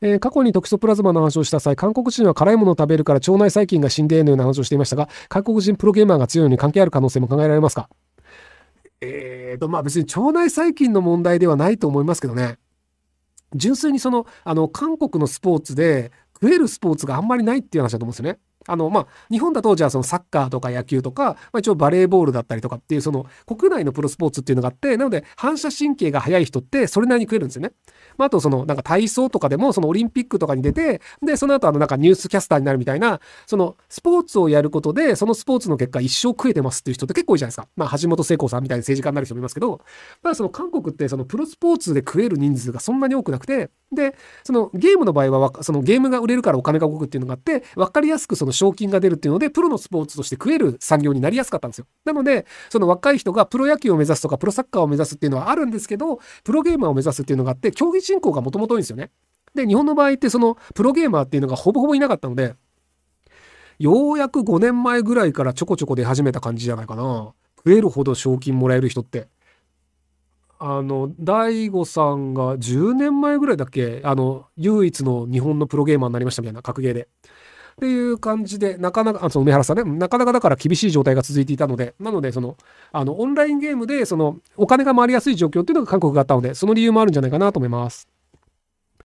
えー、過去にトキソプラズマの話をした際、韓国人は辛いものを食べるから腸内細菌が死んでいるような話をしていましたが、韓国人プロゲーマーが強いのに関係ある可能性も考えられますかえーと、まあ別に腸内細菌の問題ではないと思いますけどね。純粋にその、あの、韓国のスポーツで、食えるスポーツがあんまりないっていう話だと思うんですよね。あの、まあ、日本だと、じゃあそのサッカーとか野球とか、まあ、一応バレーボールだったりとかっていう、その国内のプロスポーツっていうのがあって、なので反射神経が速い人ってそれなりに食えるんですよね。まあ、あとその、なんか体操とかでも、そのオリンピックとかに出て、で、その後あの、なんかニュースキャスターになるみたいな、そのスポーツをやることで、そのスポーツの結果一生食えてますっていう人って結構多いじゃないですか。まあ、橋本聖子さんみたいな政治家になる人もいますけど、まあ、その韓国ってそのプロスポーツで食える人数がそんなに多くなくて、で、そのゲームの場合は、そのゲームが売れるからお金が動くっていうのがあって、わかりやすくその賞金が出るっていうので、プロのスポーツとして食える産業になりやすかったんですよ。なので、その若い人がプロ野球を目指すとか、プロサッカーを目指すっていうのはあるんですけど、プロゲーマーを目指すっていうのがあって、競技人口がもともと多いんですよね。で、日本の場合ってそのプロゲーマーっていうのがほぼほぼいなかったので、ようやく5年前ぐらいからちょこちょこ出始めた感じじゃないかな。食えるほど賞金もらえる人って。あの、大悟さんが10年前ぐらいだっけ、あの、唯一の日本のプロゲーマーになりましたみたいな、格ゲーで。っていう感じで、なかなか、あその梅原さんね、なかなかだから厳しい状態が続いていたので、なので、その、あの、オンラインゲームで、その、お金が回りやすい状況っていうのが韓国があったので、その理由もあるんじゃないかなと思います。